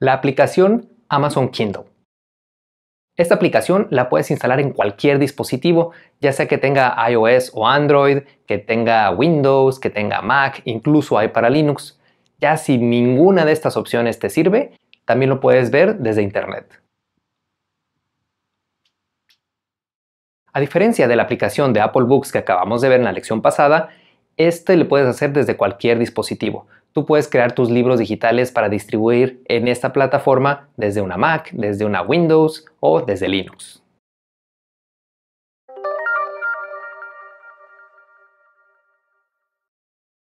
la aplicación Amazon Kindle. Esta aplicación la puedes instalar en cualquier dispositivo, ya sea que tenga iOS o Android, que tenga Windows, que tenga Mac, incluso hay para Linux. Ya si ninguna de estas opciones te sirve, también lo puedes ver desde Internet. A diferencia de la aplicación de Apple Books que acabamos de ver en la lección pasada, este lo puedes hacer desde cualquier dispositivo. Tú puedes crear tus libros digitales para distribuir en esta plataforma desde una Mac, desde una Windows o desde Linux.